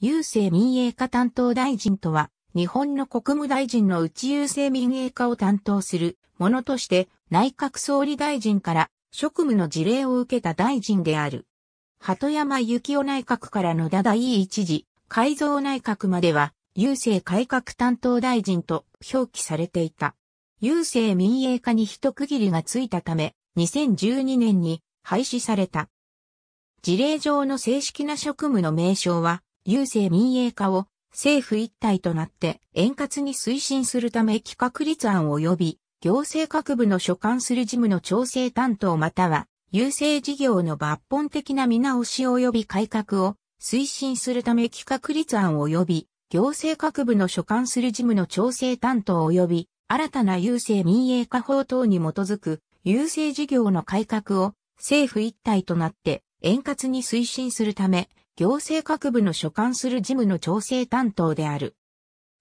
郵政民営化担当大臣とは、日本の国務大臣のうち郵政民営化を担当するものとして、内閣総理大臣から職務の事例を受けた大臣である。鳩山幸夫内閣から野田第一次改造内閣までは、郵政改革担当大臣と表記されていた。郵政民営化に一区切りがついたため、2012年に廃止された。事例上の正式な職務の名称は、郵政民営化を政府一体となって円滑に推進するため企画立案及び行政各部の所管する事務の調整担当または郵政事業の抜本的な見直し及び改革を推進するため企画立案及び行政各部の所管する事務の調整担当及び新たな郵政民営化法等に基づく郵政事業の改革を政府一体となって円滑に推進するため行政各部の所管する事務の調整担当である。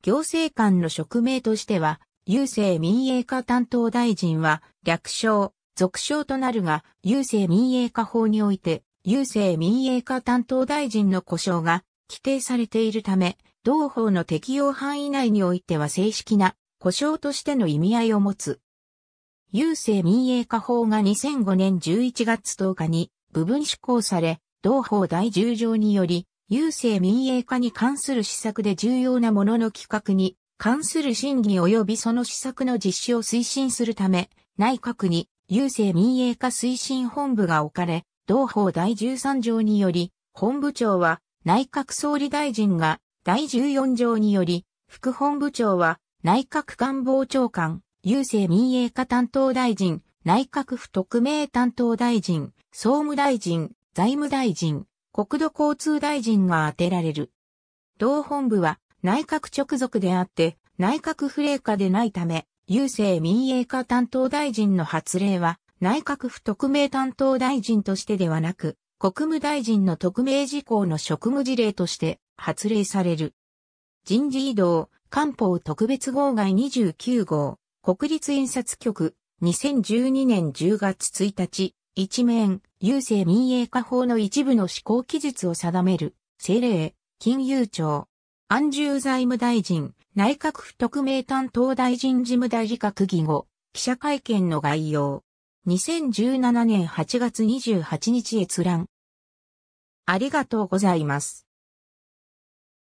行政官の職名としては、郵政民営化担当大臣は、略称、俗称となるが、郵政民営化法において、郵政民営化担当大臣の故障が規定されているため、同法の適用範囲内においては正式な故障としての意味合いを持つ。郵政民営化法が2005年11月10日に部分施行され、同法第10条により、郵政民営化に関する施策で重要なものの企画に関する審議及びその施策の実施を推進するため、内閣に郵政民営化推進本部が置かれ、同法第13条により、本部長は内閣総理大臣が第14条により、副本部長は内閣官房長官、郵政民営化担当大臣、内閣府特命担当大臣、総務大臣、財務大臣、国土交通大臣が当てられる。同本部は内閣直属であって、内閣府令下でないため、郵政民営化担当大臣の発令は、内閣府特命担当大臣としてではなく、国務大臣の特命事項の職務事例として発令される。人事異動、官報特別号外29号、国立印刷局、2012年10月1日、一面、郵政民営化法の一部の施行期日を定める、政令、金融庁、安住財務大臣、内閣府特命担当大臣事務大事閣議後、記者会見の概要。2017年8月28日閲覧。ありがとうございます。